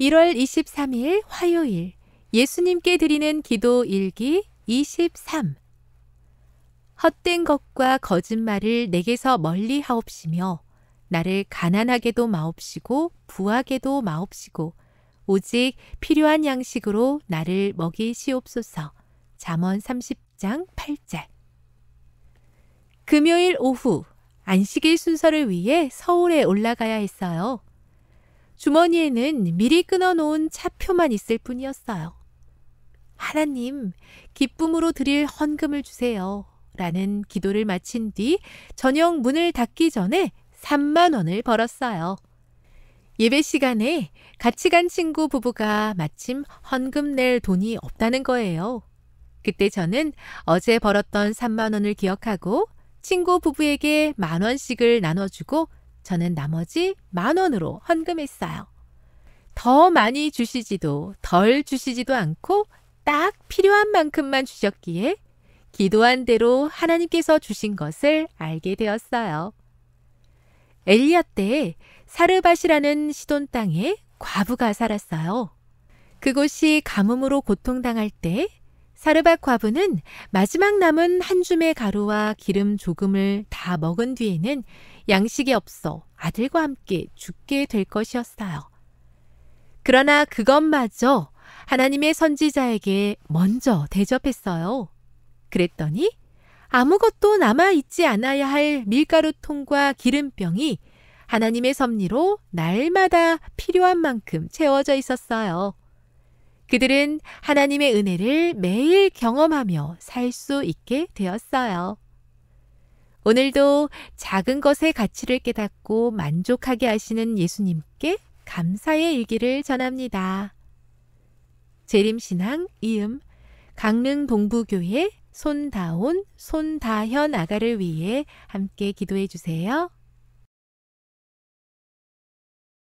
1월 23일 화요일 예수님께 드리는 기도 일기 23 헛된 것과 거짓말을 내게서 멀리 하옵시며 나를 가난하게도 마옵시고 부하게도 마옵시고 오직 필요한 양식으로 나를 먹이시옵소서. 잠언 30장 8절 금요일 오후 안식일 순서를 위해 서울에 올라가야 했어요. 주머니에는 미리 끊어놓은 차표만 있을 뿐이었어요. 하나님, 기쁨으로 드릴 헌금을 주세요. 라는 기도를 마친 뒤 저녁 문을 닫기 전에 3만 원을 벌었어요. 예배 시간에 같이 간 친구 부부가 마침 헌금 낼 돈이 없다는 거예요. 그때 저는 어제 벌었던 3만 원을 기억하고 친구 부부에게 만 원씩을 나눠주고 저는 나머지 만 원으로 헌금했어요. 더 많이 주시지도 덜 주시지도 않고 딱 필요한 만큼만 주셨기에 기도한 대로 하나님께서 주신 것을 알게 되었어요. 엘리야 때 사르밧이라는 시돈 땅에 과부가 살았어요. 그곳이 가뭄으로 고통당할 때 사르밧 과부는 마지막 남은 한 줌의 가루와 기름 조금을 다 먹은 뒤에는 양식이 없어 아들과 함께 죽게 될 것이었어요. 그러나 그것마저 하나님의 선지자에게 먼저 대접했어요. 그랬더니 아무것도 남아있지 않아야 할 밀가루통과 기름병이 하나님의 섭리로 날마다 필요한 만큼 채워져 있었어요. 그들은 하나님의 은혜를 매일 경험하며 살 수 있게 되었어요. 오늘도 작은 것의 가치를 깨닫고 만족하게 하시는 예수님께 감사의 일기를 전합니다. 재림신앙 이음 강릉 동부교회 손다온, 손다현 아가를 위해 함께 기도해 주세요.